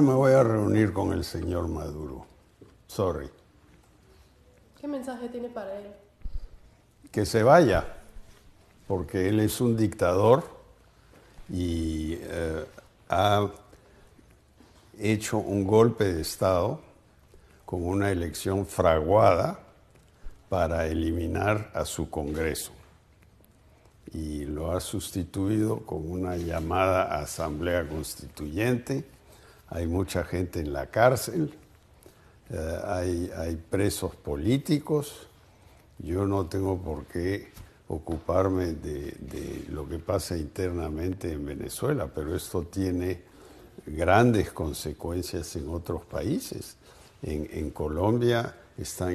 me voy a reunir con el señor Maduro. Sorry. ¿Qué mensaje tiene para él? Que se vaya, porque él es un dictador y eh, ha hecho un golpe de Estado con una elección fraguada para eliminar a su Congreso y lo ha sustituido con una llamada Asamblea Constituyente hay mucha gente en la cárcel, eh, hay, presos políticos. Yo no tengo por qué ocuparme de, lo que pasa internamente en Venezuela, pero esto tiene grandes consecuencias en otros países. En, en Colombia están